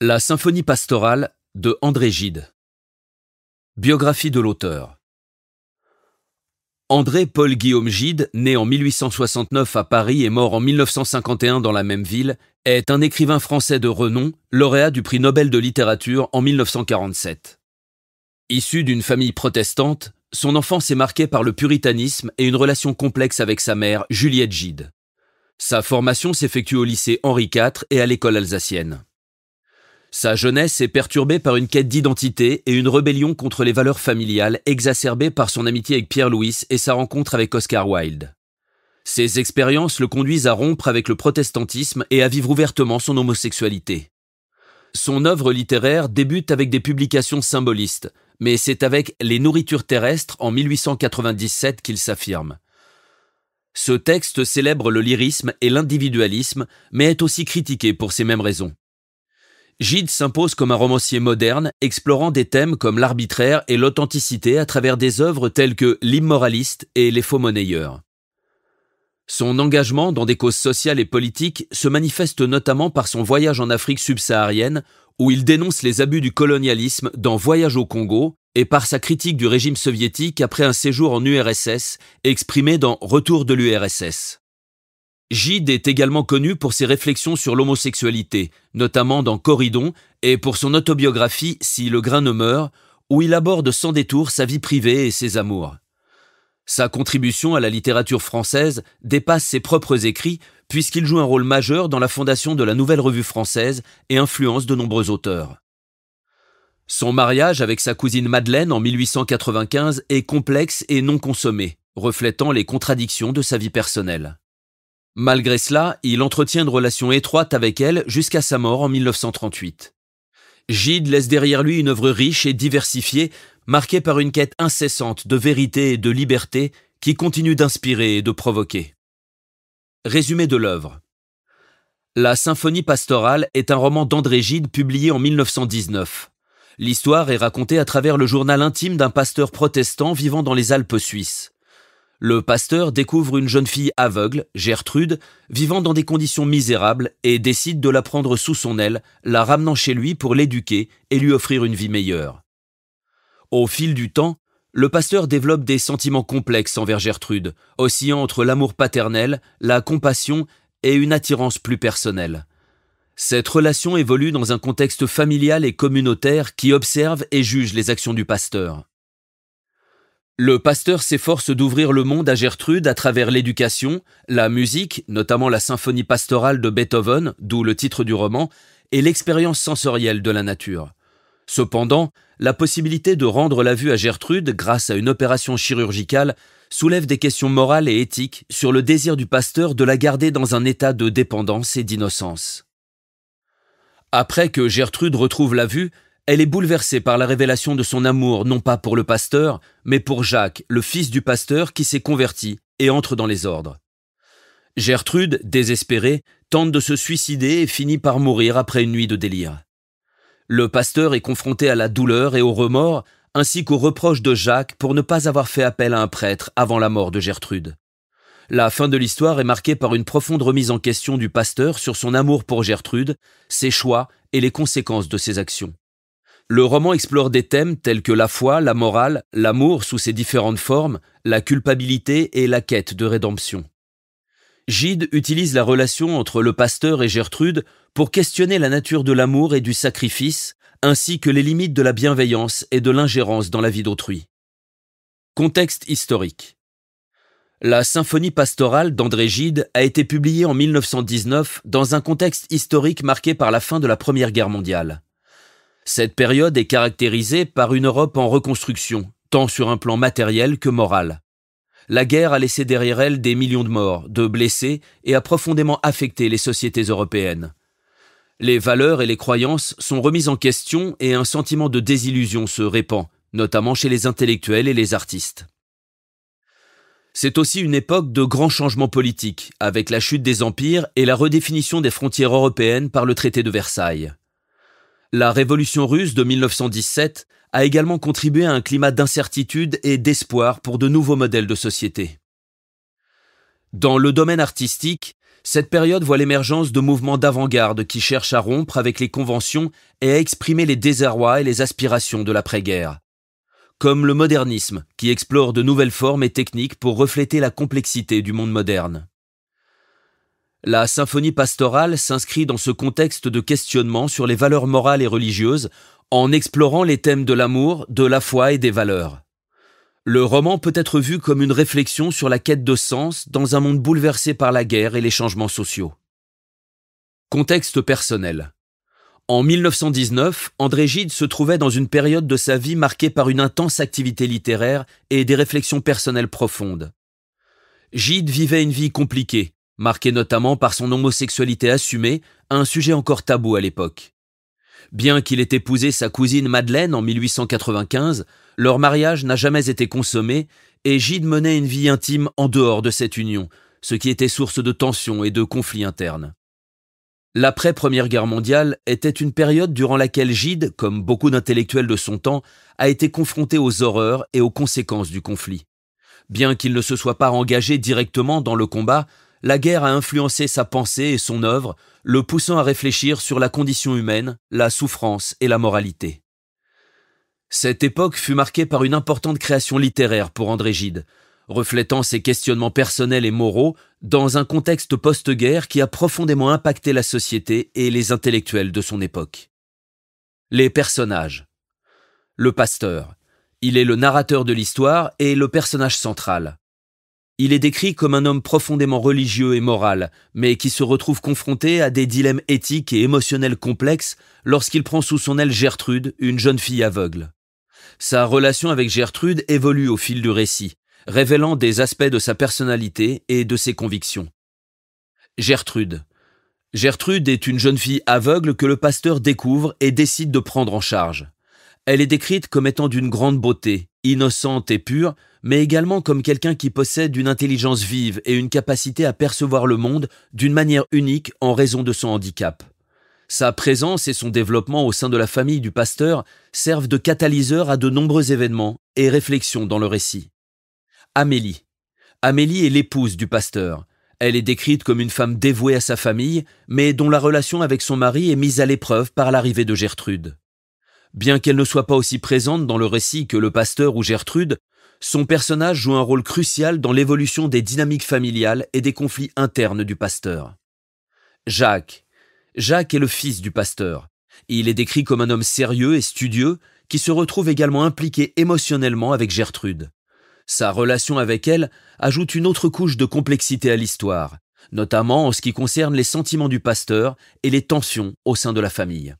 La symphonie pastorale de André Gide. Biographie de l'auteur. André Paul Guillaume Gide, né en 1869 à Paris et mort en 1951 dans la même ville, est un écrivain français de renom, lauréat du prix Nobel de littérature en 1947. Issu d'une famille protestante, son enfance est marquée par le puritanisme et une relation complexe avec sa mère, Juliette Gide. Sa formation s'effectue au lycée Henri IV et à l'école alsacienne. Sa jeunesse est perturbée par une quête d'identité et une rébellion contre les valeurs familiales exacerbées par son amitié avec Pierre-Louis et sa rencontre avec Oscar Wilde. Ces expériences le conduisent à rompre avec le protestantisme et à vivre ouvertement son homosexualité. Son œuvre littéraire débute avec des publications symbolistes, mais c'est avec Les nourritures terrestres en 1897 qu'il s'affirme. Ce texte célèbre le lyrisme et l'individualisme, mais est aussi critiqué pour ces mêmes raisons. Gide s'impose comme un romancier moderne, explorant des thèmes comme l'arbitraire et l'authenticité à travers des œuvres telles que L'immoraliste et Les faux monnayeurs. Son engagement dans des causes sociales et politiques se manifeste notamment par son voyage en Afrique subsaharienne, où il dénonce les abus du colonialisme dans Voyage au Congo, et par sa critique du régime soviétique après un séjour en URSS, exprimé dans Retour de l'URSS. Gide est également connu pour ses réflexions sur l'homosexualité, notamment dans Corridon, et pour son autobiographie Si le grain ne meurt, où il aborde sans détour sa vie privée et ses amours. Sa contribution à la littérature française dépasse ses propres écrits, puisqu'il joue un rôle majeur dans la fondation de la Nouvelle Revue française et influence de nombreux auteurs. Son mariage avec sa cousine Madeleine en 1895 est complexe et non consommé, reflétant les contradictions de sa vie personnelle. Malgré cela, il entretient une relation étroite avec elle jusqu'à sa mort en 1938. Gide laisse derrière lui une œuvre riche et diversifiée, marquée par une quête incessante de vérité et de liberté qui continue d'inspirer et de provoquer. Résumé de l'œuvre. La Symphonie pastorale est un roman d'André Gide publié en 1919. L'histoire est racontée à travers le journal intime d'un pasteur protestant vivant dans les Alpes suisses le pasteur découvre une jeune fille aveugle, Gertrude, vivant dans des conditions misérables et décide de la prendre sous son aile, la ramenant chez lui pour l'éduquer et lui offrir une vie meilleure. Au fil du temps, le pasteur développe des sentiments complexes envers Gertrude, oscillant entre l'amour paternel, la compassion et une attirance plus personnelle. Cette relation évolue dans un contexte familial et communautaire qui observe et juge les actions du pasteur. Le pasteur s'efforce d'ouvrir le monde à Gertrude à travers l'éducation, la musique, notamment la symphonie pastorale de Beethoven, d'où le titre du roman, et l'expérience sensorielle de la nature. Cependant, la possibilité de rendre la vue à Gertrude grâce à une opération chirurgicale soulève des questions morales et éthiques sur le désir du pasteur de la garder dans un état de dépendance et d'innocence. Après que Gertrude retrouve la vue, elle est bouleversée par la révélation de son amour non pas pour le pasteur, mais pour Jacques, le fils du pasteur qui s'est converti et entre dans les ordres. Gertrude, désespérée, tente de se suicider et finit par mourir après une nuit de délire. Le pasteur est confronté à la douleur et au remords, ainsi qu'aux reproches de Jacques pour ne pas avoir fait appel à un prêtre avant la mort de Gertrude. La fin de l'histoire est marquée par une profonde remise en question du pasteur sur son amour pour Gertrude, ses choix et les conséquences de ses actions. Le roman explore des thèmes tels que la foi, la morale, l'amour sous ses différentes formes, la culpabilité et la quête de rédemption. Gide utilise la relation entre le pasteur et Gertrude pour questionner la nature de l'amour et du sacrifice, ainsi que les limites de la bienveillance et de l'ingérence dans la vie d'autrui. Contexte historique. La symphonie pastorale d'André Gide a été publiée en 1919 dans un contexte historique marqué par la fin de la Première Guerre mondiale. Cette période est caractérisée par une Europe en reconstruction, tant sur un plan matériel que moral. La guerre a laissé derrière elle des millions de morts, de blessés et a profondément affecté les sociétés européennes. Les valeurs et les croyances sont remises en question et un sentiment de désillusion se répand, notamment chez les intellectuels et les artistes. C'est aussi une époque de grands changements politiques, avec la chute des empires et la redéfinition des frontières européennes par le traité de Versailles. La révolution russe de 1917 a également contribué à un climat d'incertitude et d'espoir pour de nouveaux modèles de société. Dans le domaine artistique, cette période voit l'émergence de mouvements d'avant-garde qui cherchent à rompre avec les conventions et à exprimer les désarrois et les aspirations de l'après-guerre. Comme le modernisme, qui explore de nouvelles formes et techniques pour refléter la complexité du monde moderne. La symphonie pastorale s'inscrit dans ce contexte de questionnement sur les valeurs morales et religieuses en explorant les thèmes de l'amour, de la foi et des valeurs. Le roman peut être vu comme une réflexion sur la quête de sens dans un monde bouleversé par la guerre et les changements sociaux. Contexte personnel. En 1919, André Gide se trouvait dans une période de sa vie marquée par une intense activité littéraire et des réflexions personnelles profondes. Gide vivait une vie compliquée, marqué notamment par son homosexualité assumée, un sujet encore tabou à l'époque. Bien qu'il ait épousé sa cousine Madeleine en 1895, leur mariage n'a jamais été consommé et Gide menait une vie intime en dehors de cette union, ce qui était source de tensions et de conflits internes. L'après-première guerre mondiale était une période durant laquelle Gide, comme beaucoup d'intellectuels de son temps, a été confronté aux horreurs et aux conséquences du conflit. Bien qu'il ne se soit pas engagé directement dans le combat, la guerre a influencé sa pensée et son œuvre, le poussant à réfléchir sur la condition humaine, la souffrance et la moralité. Cette époque fut marquée par une importante création littéraire pour André Gide, reflétant ses questionnements personnels et moraux dans un contexte post-guerre qui a profondément impacté la société et les intellectuels de son époque. Les personnages. Le pasteur. Il est le narrateur de l'histoire et le personnage central. Il est décrit comme un homme profondément religieux et moral, mais qui se retrouve confronté à des dilemmes éthiques et émotionnels complexes lorsqu'il prend sous son aile Gertrude, une jeune fille aveugle. Sa relation avec Gertrude évolue au fil du récit, révélant des aspects de sa personnalité et de ses convictions. Gertrude. Gertrude est une jeune fille aveugle que le pasteur découvre et décide de prendre en charge. Elle est décrite comme étant d'une grande beauté, innocente et pure, mais également comme quelqu'un qui possède une intelligence vive et une capacité à percevoir le monde d'une manière unique en raison de son handicap. Sa présence et son développement au sein de la famille du pasteur servent de catalyseur à de nombreux événements et réflexions dans le récit. Amélie. Amélie est l'épouse du pasteur. Elle est décrite comme une femme dévouée à sa famille, mais dont la relation avec son mari est mise à l'épreuve par l'arrivée de Gertrude. Bien qu'elle ne soit pas aussi présente dans le récit que le pasteur ou Gertrude, son personnage joue un rôle crucial dans l'évolution des dynamiques familiales et des conflits internes du pasteur. Jacques. Jacques est le fils du pasteur. Il est décrit comme un homme sérieux et studieux qui se retrouve également impliqué émotionnellement avec Gertrude. Sa relation avec elle ajoute une autre couche de complexité à l'histoire, notamment en ce qui concerne les sentiments du pasteur et les tensions au sein de la famille.